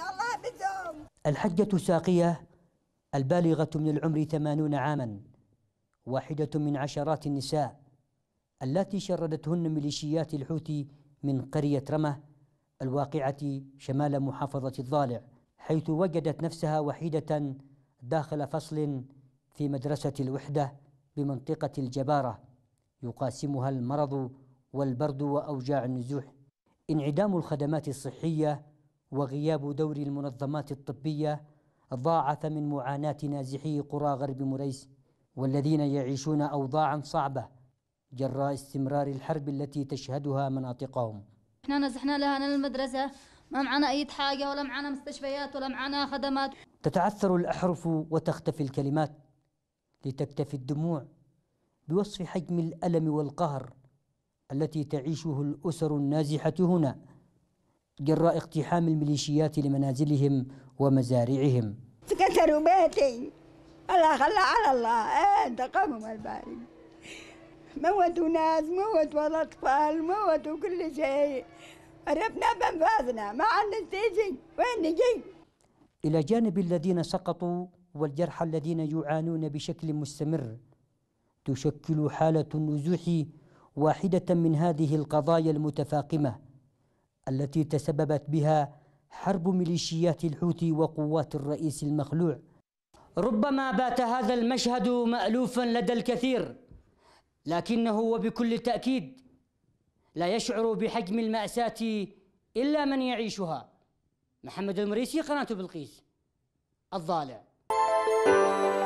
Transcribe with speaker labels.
Speaker 1: الله بدهم
Speaker 2: الحجة ساقية البالغة من العمر ثمانون عاما واحدة من عشرات النساء التي شردتهن ميليشيات الحوثي من قرية رمه الواقعة شمال محافظة الضالع حيث وجدت نفسها وحيدة داخل فصل في مدرسة الوحدة بمنطقة الجبارة يقاسمها المرض والبرد وأوجاع النزوح انعدام الخدمات الصحية وغياب دور المنظمات الطبية ضاعف من معاناة نازحي قرى غرب مريس والذين يعيشون أوضاعا صعبة جراء استمرار الحرب التي تشهدها مناطقهم
Speaker 3: احنا نزحنا لها للمدرسة المدرسة ما معنا أي حاجة ولا معنا مستشفيات ولا معنا خدمات
Speaker 2: تتعثر الأحرف وتختفي الكلمات لتكتفي الدموع بوصف حجم الألم والقهر التي تعيشه الأسر النازحة هنا جراء اقتحام الميليشيات لمنازلهم ومزارعهم
Speaker 1: سكتروا بيتي الله خلى على الله إيه، انت من الباري موتوا ناس موتوا الاطفال موتوا كل شيء عرفنا بانفاسنا ما عندنا شيء وين نجي
Speaker 2: الى جانب الذين سقطوا والجرحى الذين يعانون بشكل مستمر تشكل حاله النزوح واحده من هذه القضايا المتفاقمه التي تسببت بها حرب ميليشيات الحوثي وقوات الرئيس المخلوع ربما بات هذا المشهد مألوفا لدى الكثير لكنه وبكل تأكيد لا يشعر بحجم المأساة إلا من يعيشها محمد المريسي قناة بلقيس الضالع